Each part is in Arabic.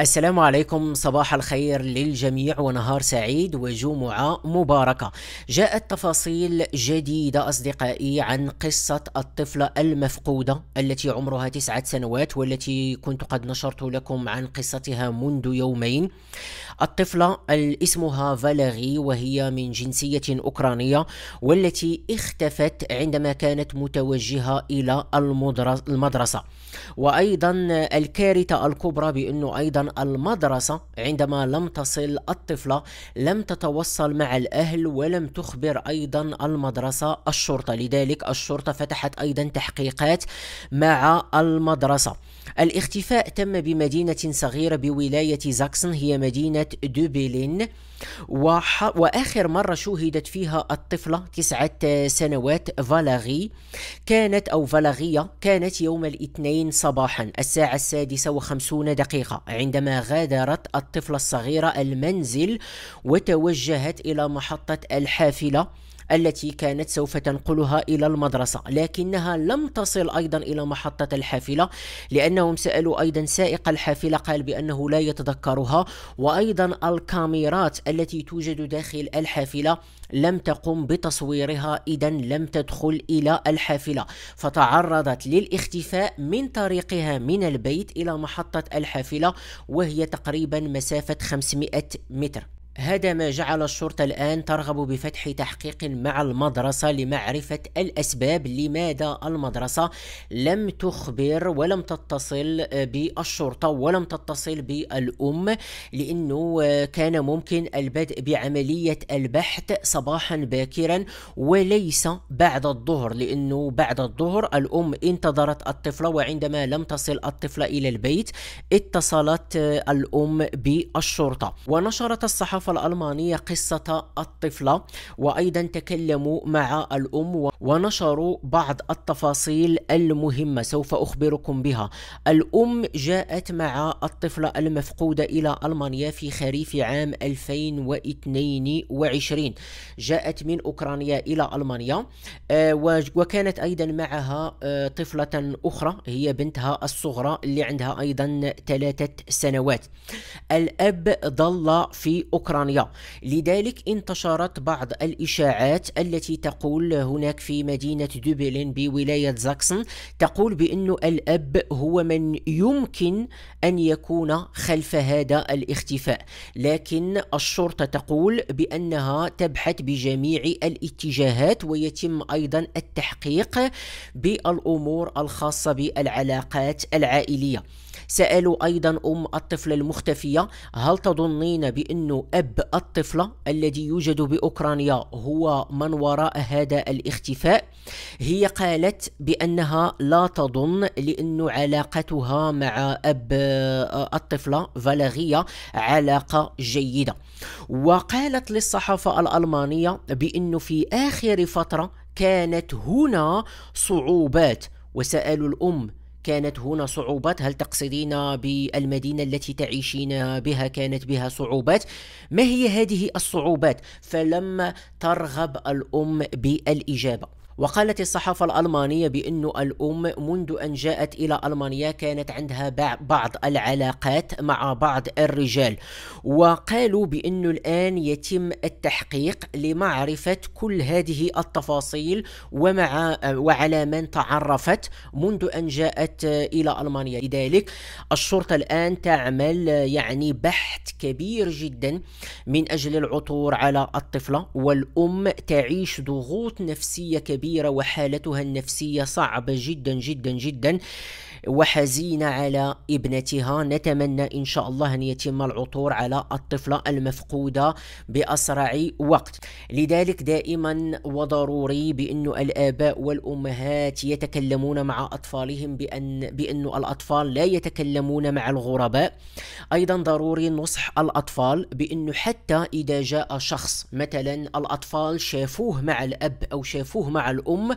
السلام عليكم صباح الخير للجميع ونهار سعيد وجمعة مباركة جاءت تفاصيل جديدة أصدقائي عن قصة الطفلة المفقودة التي عمرها تسعة سنوات والتي كنت قد نشرت لكم عن قصتها منذ يومين الطفلة اسمها فالغي وهي من جنسية أوكرانية والتي اختفت عندما كانت متوجهة إلى المدرسة وأيضا الكارثة الكبرى بأنه أيضا المدرسة عندما لم تصل الطفلة لم تتوصل مع الأهل ولم تخبر أيضا المدرسة الشرطة لذلك الشرطة فتحت أيضا تحقيقات مع المدرسة الاختفاء تم بمدينة صغيرة بولاية زاكسن هي مدينة دوبلين وح... وآخر مرة شوهدت فيها الطفلة تسعة سنوات فالاغي كانت أو فالاغية كانت يوم الاثنين صباحا الساعة السادسة وخمسون دقيقة عندما غادرت الطفلة الصغيرة المنزل وتوجهت إلى محطة الحافلة التي كانت سوف تنقلها إلى المدرسة لكنها لم تصل أيضا إلى محطة الحافلة لأنهم سألوا أيضا سائق الحافلة قال بأنه لا يتذكرها وأيضا الكاميرات التي توجد داخل الحافلة لم تقم بتصويرها إذا لم تدخل إلى الحافلة فتعرضت للاختفاء من طريقها من البيت إلى محطة الحافلة وهي تقريبا مسافة 500 متر هذا ما جعل الشرطة الآن ترغب بفتح تحقيق مع المدرسة لمعرفة الأسباب لماذا المدرسة لم تخبر ولم تتصل بالشرطة ولم تتصل بالأم لأنه كان ممكن البدء بعملية البحث صباحا باكرا وليس بعد الظهر لأنه بعد الظهر الأم انتظرت الطفلة وعندما لم تصل الطفلة إلى البيت اتصلت الأم بالشرطة ونشرت الصحف الصحافة الألمانية قصة الطفلة وأيضا تكلموا مع الأم ونشروا بعض التفاصيل المهمة سوف أخبركم بها الأم جاءت مع الطفلة المفقودة إلى ألمانيا في خريف عام 2022 جاءت من أوكرانيا إلى ألمانيا آه، وكانت أيضا معها آه، طفلة أخرى هي بنتها الصغرى اللي عندها أيضا ثلاثة سنوات الأب ظل في أوكرانيا الأوكرانية لذلك انتشرت بعض الإشاعات التي تقول هناك في مدينة دوبلين بولاية زاكسن تقول بأن الأب هو من يمكن أن يكون خلف هذا الاختفاء لكن الشرطة تقول بأنها تبحث بجميع الاتجاهات ويتم أيضا التحقيق بالأمور الخاصة بالعلاقات العائلية سألوا أيضا أم الطفلة المختفية هل تظنين بأن أب الطفلة الذي يوجد بأوكرانيا هو من وراء هذا الاختفاء هي قالت بأنها لا تظن لأن علاقتها مع أب آه، الطفلة فالغية علاقة جيدة وقالت للصحافة الألمانية بأنه في آخر فترة كانت هنا صعوبات وسألوا الأم كانت هنا صعوبات هل تقصدين بالمدينة التي تعيشين بها كانت بها صعوبات ما هي هذه الصعوبات فلم ترغب الأم بالإجابة وقالت الصحافة الألمانية بأن الأم منذ أن جاءت إلى ألمانيا كانت عندها بعض العلاقات مع بعض الرجال وقالوا بأنه الآن يتم التحقيق لمعرفة كل هذه التفاصيل ومع وعلى من تعرفت منذ أن جاءت إلى ألمانيا لذلك الشرطة الآن تعمل يعني بحث كبير جدا من أجل العثور على الطفلة والأم تعيش ضغوط نفسية كبيرة كبيرة وحالتها النفسية صعبة جدا جدا جدا وحزينة على ابنتها نتمنى إن شاء الله أن يتم العثور على الطفلة المفقودة بأسرع وقت لذلك دائما وضروري بأن الآباء والأمهات يتكلمون مع أطفالهم بأن بأن الأطفال لا يتكلمون مع الغرباء أيضا ضروري نصح الأطفال بأنه حتى إذا جاء شخص مثلا الأطفال شافوه مع الأب أو شافوه مع الأم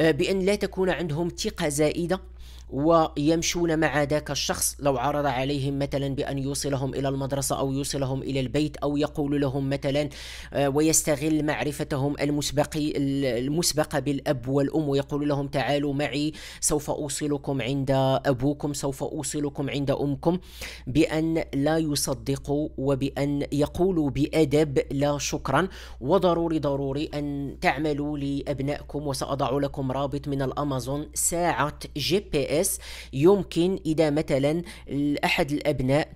آه، بأن لا تكون عندهم ثقة زائدة ويمشون مع ذاك الشخص لو عرض عليهم مثلا بأن يوصلهم إلى المدرسة أو يوصلهم إلى البيت أو يقول لهم مثلا آه، ويستغل معرفتهم المسبقي المسبقة بالأب والأم ويقول لهم تعالوا معي سوف أوصلكم عند أبوكم سوف أوصلكم عند أمكم بأن لا يصدقوا وبأن يقولوا بأدب لا شكرا وضروري ضروري أن تعملوا لأبنائكم وسأضع لكم رابط من الأمازون ساعة جي بي الناس يمكن اذا مثلا احد الابناء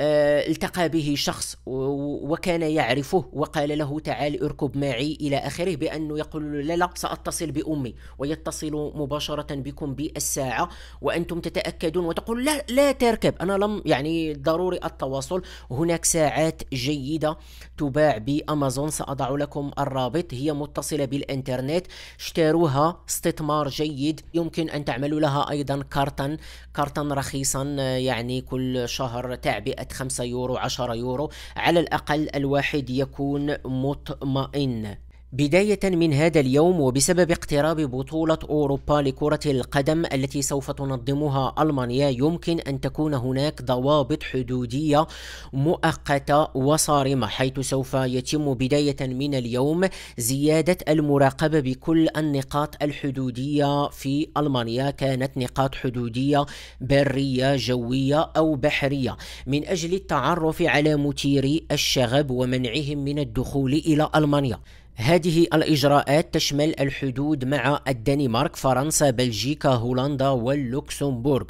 آه، التقى به شخص وكان يعرفه وقال له تعال اركب معي الى اخره بانه يقول لا لا ساتصل بامي ويتصل مباشره بكم بالساعه وانتم تتاكدون وتقول لا لا تركب انا لم يعني ضروري التواصل هناك ساعات جيده تباع بامازون ساضع لكم الرابط هي متصله بالانترنت اشتروها استثمار جيد يمكن ان تعملوا لها ايضا كارتا كارتن رخيصا يعني كل شهر تعبئة 5 يورو 10 يورو على الأقل الواحد يكون مطمئن بداية من هذا اليوم وبسبب اقتراب بطولة أوروبا لكرة القدم التي سوف تنظمها ألمانيا يمكن أن تكون هناك ضوابط حدودية مؤقتة وصارمة حيث سوف يتم بداية من اليوم زيادة المراقبة بكل النقاط الحدودية في ألمانيا كانت نقاط حدودية برية جوية أو بحرية من أجل التعرف على مثيري الشغب ومنعهم من الدخول إلى ألمانيا هذه الإجراءات تشمل الحدود مع الدنمارك فرنسا بلجيكا هولندا واللوكسمبورغ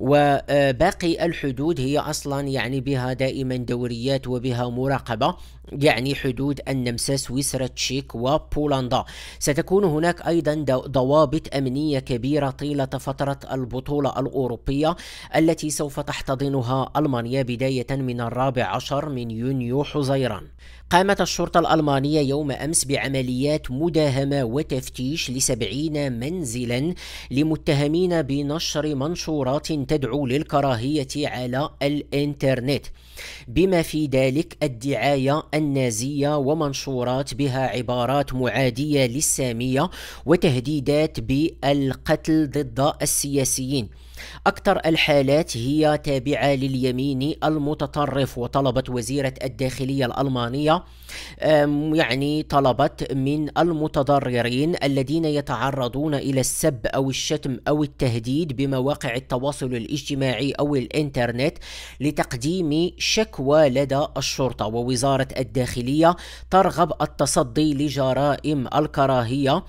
وباقي الحدود هي أصلا يعني بها دائما دوريات وبها مراقبة يعني حدود النمسا سويسرا تشيك وبولندا ستكون هناك أيضا ضوابط أمنية كبيرة طيلة فترة البطولة الأوروبية التي سوف تحتضنها ألمانيا بداية من الرابع عشر من يونيو حزيران قامت الشرطة الألمانية يوم أمس بعمليات مداهمة وتفتيش لسبعين منزلا لمتهمين بنشر منشورات تدعو للكراهية على الإنترنت بما في ذلك الدعاية النازية ومنشورات بها عبارات معادية للسامية وتهديدات بالقتل ضد السياسيين أكثر الحالات هي تابعة لليمين المتطرف وطلبت وزيرة الداخلية الألمانية يعني طلبت من المتضررين الذين يتعرضون إلى السب أو الشتم أو التهديد بمواقع التواصل الاجتماعي أو الإنترنت لتقديم شكوى لدى الشرطة ووزارة الداخلية ترغب التصدي لجرائم الكراهية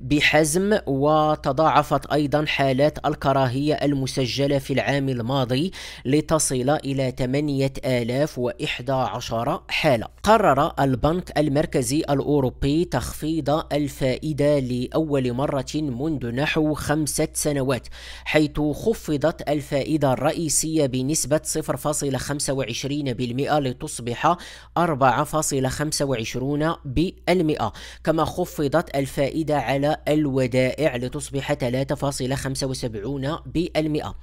بحزم وتضاعفت أيضا حالات الكراهية المسجلة في العام الماضي لتصل إلى 8011 حالة قرر البنك المركزي الأوروبي تخفيض الفائدة لأول مرة منذ نحو خمسة سنوات حيث خفضت الفائدة الرئيسية بنسبة 0.25% لتصبح 4.25% كما خفضت الفائدة على الودائع لتصبح 3.75% المئة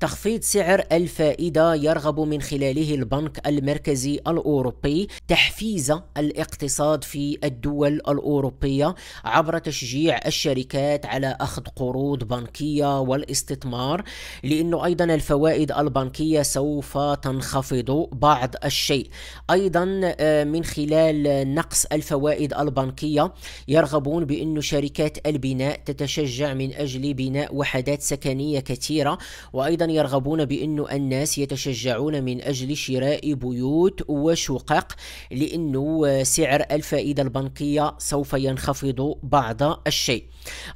تخفيض سعر الفائدة يرغب من خلاله البنك المركزي الأوروبي تحفيز الاقتصاد في الدول الأوروبية عبر تشجيع الشركات على أخذ قروض بنكية والاستثمار لأنه أيضا الفوائد البنكية سوف تنخفض بعض الشيء أيضا آه، من خلال نقص الفوائد البنكية يرغبون بأن شركات البناء تتشجع من أجل بناء وحدات سكنية كثيرة كثيرة وأيضا يرغبون بأن الناس يتشجعون من أجل شراء بيوت وشقق لأنه سعر الفائدة البنكية سوف ينخفض بعض الشيء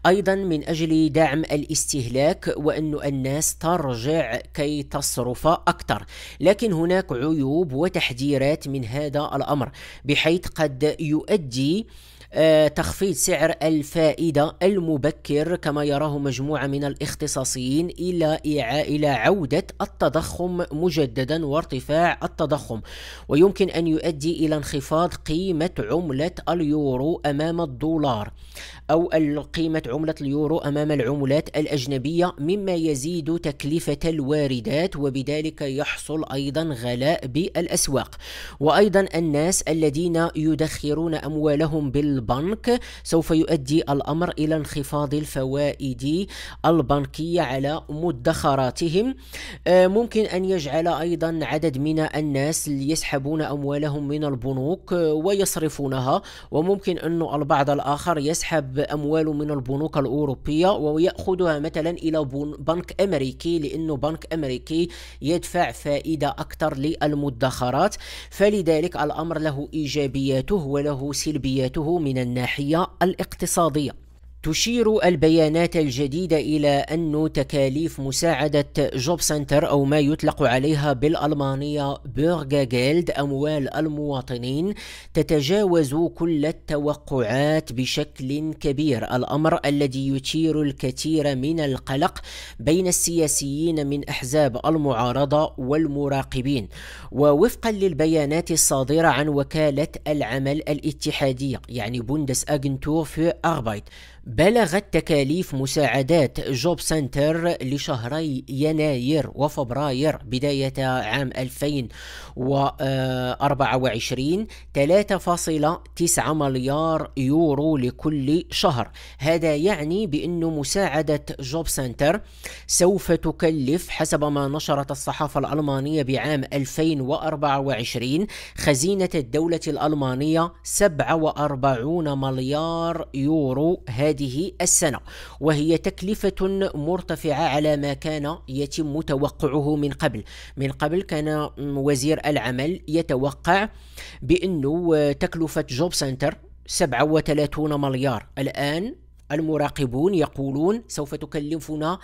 أيضا من أجل دعم الاستهلاك وأن الناس ترجع كي تصرف أكثر لكن هناك عيوب وتحذيرات من هذا الأمر بحيث قد يؤدي آه، تخفيض سعر الفائدة المبكر كما يراه مجموعة من الاختصاصيين إلى إلى عودة التضخم مجددا وارتفاع التضخم ويمكن أن يؤدي إلى انخفاض قيمة عملة اليورو أمام الدولار أو قيمة عملة اليورو أمام العملات الأجنبية مما يزيد تكلفة الواردات وبذلك يحصل أيضا غلاء بالأسواق وأيضا الناس الذين يدخرون أموالهم بال البنك سوف يؤدي الأمر إلى انخفاض الفوائد البنكية على مدخراتهم آه، ممكن أن يجعل أيضا عدد من الناس يسحبون أموالهم من البنوك آه، ويصرفونها وممكن أن البعض الآخر يسحب أمواله من البنوك الأوروبية ويأخذها مثلا إلى بنك أمريكي لأنه بنك أمريكي يدفع فائدة أكثر للمدخرات فلذلك الأمر له إيجابياته وله سلبياته من من الناحية الاقتصادية تشير البيانات الجديدة إلى أن تكاليف مساعدة جوب سنتر أو ما يطلق عليها بالألمانية بيرغا جيلد أموال المواطنين تتجاوز كل التوقعات بشكل كبير الأمر الذي يثير الكثير من القلق بين السياسيين من أحزاب المعارضة والمراقبين ووفقا للبيانات الصادرة عن وكالة العمل الاتحادية يعني بوندس أجنتور في أربايت بلغت تكاليف مساعدات جوب سنتر لشهري يناير وفبراير بداية عام 2024 3.9 مليار يورو لكل شهر هذا يعني بأن مساعدة جوب سنتر سوف تكلف حسب ما نشرت الصحافة الألمانية بعام 2024 خزينة الدولة الألمانية 47 مليار يورو هذه هذه السنة وهي تكلفة مرتفعة على ما كان يتم توقعه من قبل من قبل كان وزير العمل يتوقع بأنه تكلفة جوب سنتر 37 مليار الآن المراقبون يقولون سوف تكلفنا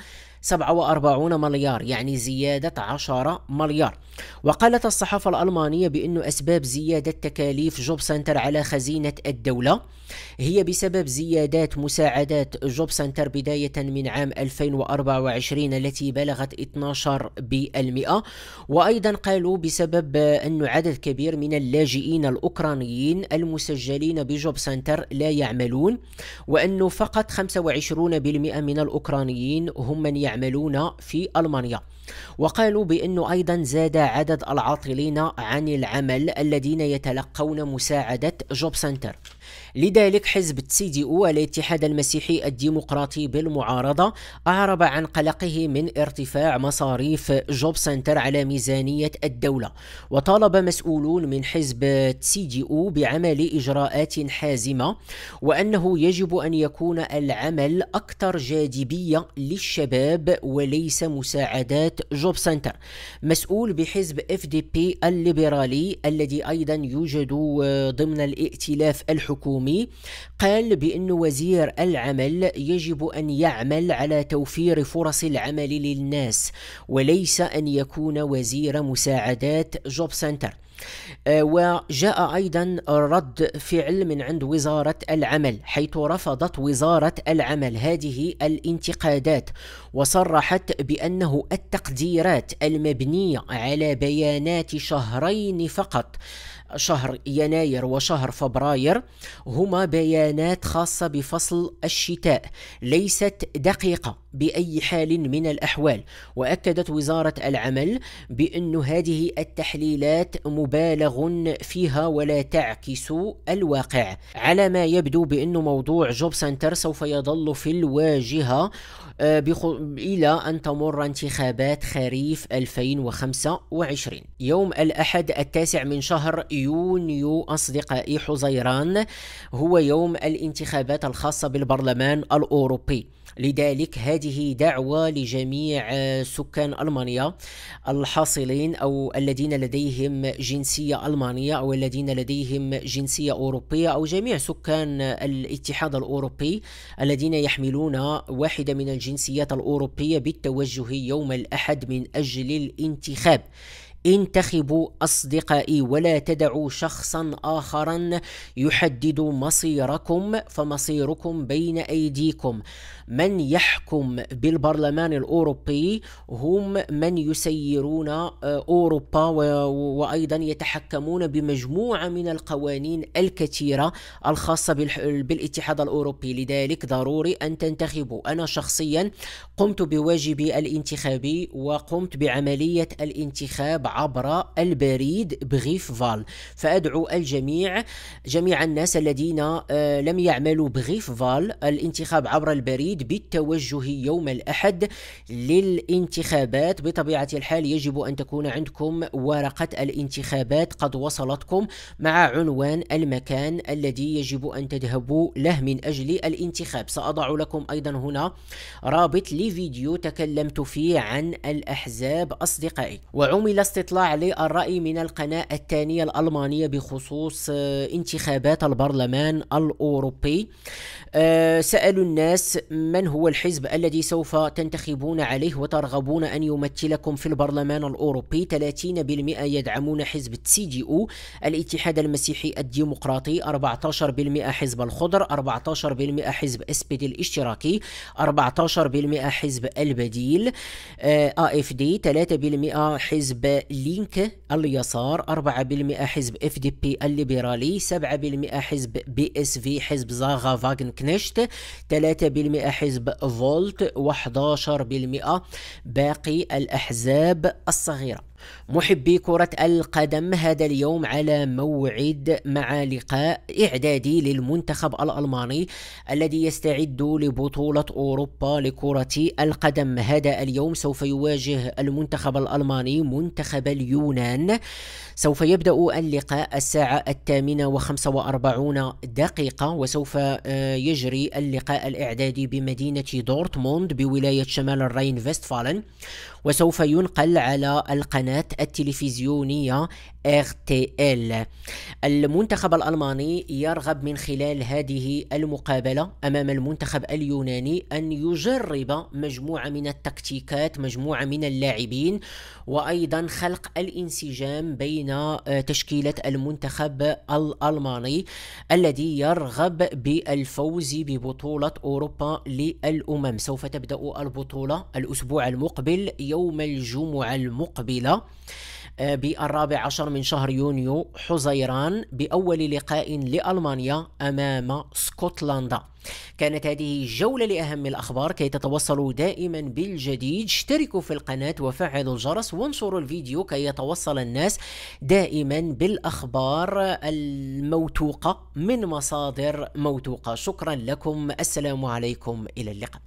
47 مليار يعني زيادة 10 مليار وقالت الصحافة الألمانية بأن أسباب زيادة تكاليف جوب سنتر على خزينة الدولة هي بسبب زيادات مساعدات جوب سنتر بداية من عام 2024 التي بلغت 12% وأيضا قالوا بسبب أن عدد كبير من اللاجئين الأوكرانيين المسجلين بجوب سنتر لا يعملون وأنه فقط 25% من الأوكرانيين هم من يعملون يعملون في ألمانيا وقالوا بأنه أيضا زاد عدد العاطلين عن العمل الذين يتلقون مساعدة جوب سنتر لذلك حزب السي الاتحاد المسيحي الديمقراطي بالمعارضة أعرب عن قلقه من ارتفاع مصاريف جوب سنتر على ميزانية الدولة وطالب مسؤولون من حزب السي بعمل إجراءات حازمة وأنه يجب أن يكون العمل أكثر جاذبية للشباب وليس مساعدات جوب سنتر مسؤول بحزب اف دي بي الليبرالي الذي أيضا يوجد ضمن الائتلاف الحكومي الحكومي قال بأن وزير العمل يجب أن يعمل على توفير فرص العمل للناس وليس أن يكون وزير مساعدات جوب سنتر آه، وجاء ايضا رد فعل من عند وزاره العمل حيث رفضت وزاره العمل هذه الانتقادات وصرحت بانه التقديرات المبنيه على بيانات شهرين فقط شهر يناير وشهر فبراير هما بيانات خاصة بفصل الشتاء ليست دقيقة بأي حال من الأحوال وأكدت وزارة العمل بأن هذه التحليلات مبالغ فيها ولا تعكس الواقع على ما يبدو بأن موضوع جوب سنتر سوف يظل في الواجهة آه، بخو... إلى أن تمر انتخابات خريف 2025 يوم الأحد التاسع من شهر يونيو أصدقائي حزيران هو يوم الانتخابات الخاصة بالبرلمان الأوروبي لذلك هذه دعوة لجميع سكان ألمانيا الحاصلين أو الذين لديهم جنسية ألمانية أو الذين لديهم جنسية أوروبية أو جميع سكان الاتحاد الأوروبي الذين يحملون واحدة من الجنسيات الأوروبية بالتوجه يوم الأحد من أجل الانتخاب انتخبوا أصدقائي ولا تدعوا شخصا آخرا يحدد مصيركم فمصيركم بين أيديكم من يحكم بالبرلمان الأوروبي هم من يسيرون آه، أوروبا وأيضا يتحكمون بمجموعة من القوانين الكثيرة الخاصة بالاتحاد الأوروبي لذلك ضروري أن تنتخبوا أنا شخصيا قمت بواجبي الانتخابي وقمت بعملية الانتخاب عبر البريد بغيف فال فأدعو الجميع جميع الناس الذين آه، لم يعملوا بغيف فال الانتخاب عبر البريد بالتوجه يوم الأحد للانتخابات بطبيعة الحال يجب أن تكون عندكم ورقة الانتخابات قد وصلتكم مع عنوان المكان الذي يجب أن تذهبوا له من أجل الانتخاب سأضع لكم أيضا هنا رابط لفيديو تكلمت فيه عن الأحزاب أصدقائي وعمل استطلاع الاطلاع للرأي من القناة الثانية الألمانية بخصوص آه، انتخابات البرلمان الأوروبي آه، سألوا الناس من هو الحزب الذي سوف تنتخبون عليه وترغبون أن يمثلكم في البرلمان الأوروبي 30% يدعمون حزب تسي دي او الاتحاد المسيحي الديمقراطي 14% حزب الخضر 14% حزب اس بي دي الاشتراكي 14% حزب البديل آه، اف دي 3% حزب لينك اليسار 4% حزب اف دي بي الليبرالي 7% حزب بي اس في حزب زاغا فاغن كنشت 3% حزب فولت و11% باقي الأحزاب الصغيرة محبي كرة القدم هذا اليوم على موعد مع لقاء إعدادي للمنتخب الألماني الذي يستعد لبطولة أوروبا لكرة القدم هذا اليوم سوف يواجه المنتخب الألماني منتخب اليونان سوف يبدأ اللقاء الساعة الثامنة وخمسة وأربعون دقيقة وسوف آه، يجري اللقاء الإعدادي بمدينة دورتموند بولاية شمال الرين فيستفالن وسوف ينقل على القناة القناة التلفزيونية ار تي ال المنتخب الالماني يرغب من خلال هذه المقابله امام المنتخب اليوناني ان يجرب مجموعه من التكتيكات مجموعه من اللاعبين وايضا خلق الانسجام بين تشكيله المنتخب الالماني الذي يرغب بالفوز ببطوله اوروبا للامم سوف تبدا البطوله الاسبوع المقبل يوم الجمعه المقبله آه، بالرابع عشر من شهر يونيو حزيران بأول لقاء لألمانيا أمام اسكتلندا كانت هذه جولة لأهم الأخبار كي تتوصلوا دائما بالجديد اشتركوا في القناة وفعلوا الجرس وانشروا الفيديو كي يتوصل الناس دائما بالأخبار الموثوقة من مصادر موثوقة شكرا لكم السلام عليكم إلى اللقاء